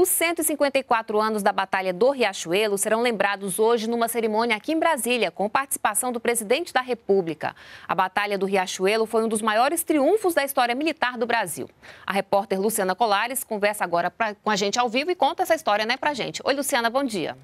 Os 154 anos da Batalha do Riachuelo serão lembrados hoje numa cerimônia aqui em Brasília, com participação do presidente da República. A Batalha do Riachuelo foi um dos maiores triunfos da história militar do Brasil. A repórter Luciana Colares conversa agora pra, com a gente ao vivo e conta essa história né, a gente. Oi, Luciana, bom dia.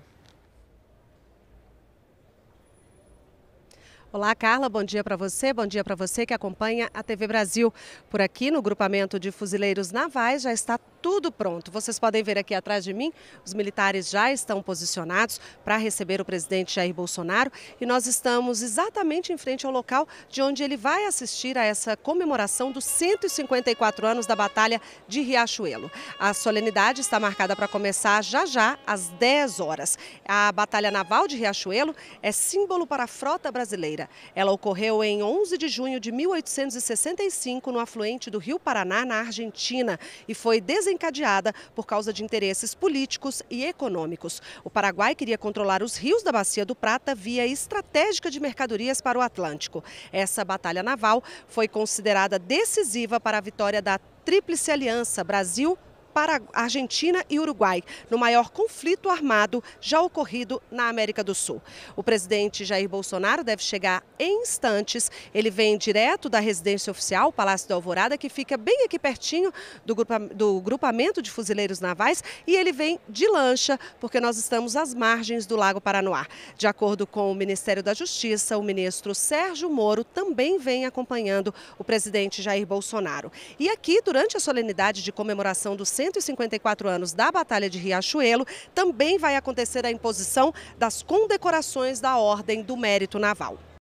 Olá, Carla, bom dia para você, bom dia para você que acompanha a TV Brasil. Por aqui no grupamento de fuzileiros navais já está tudo pronto. Vocês podem ver aqui atrás de mim, os militares já estão posicionados para receber o presidente Jair Bolsonaro e nós estamos exatamente em frente ao local de onde ele vai assistir a essa comemoração dos 154 anos da Batalha de Riachuelo. A solenidade está marcada para começar já já às 10 horas. A Batalha Naval de Riachuelo é símbolo para a frota brasileira. Ela ocorreu em 11 de junho de 1865 no afluente do Rio Paraná, na Argentina, e foi desencadeada por causa de interesses políticos e econômicos. O Paraguai queria controlar os rios da Bacia do Prata via estratégica de mercadorias para o Atlântico. Essa batalha naval foi considerada decisiva para a vitória da Tríplice Aliança Brasil, para Argentina e Uruguai, no maior conflito armado já ocorrido na América do Sul. O presidente Jair Bolsonaro deve chegar em instantes. Ele vem direto da residência oficial, o Palácio da Alvorada, que fica bem aqui pertinho do, grupa, do grupamento de fuzileiros navais, e ele vem de lancha, porque nós estamos às margens do Lago Paranoá. De acordo com o Ministério da Justiça, o ministro Sérgio Moro também vem acompanhando o presidente Jair Bolsonaro. E aqui, durante a solenidade de comemoração do centro 154 anos da Batalha de Riachuelo, também vai acontecer a imposição das condecorações da Ordem do Mérito Naval.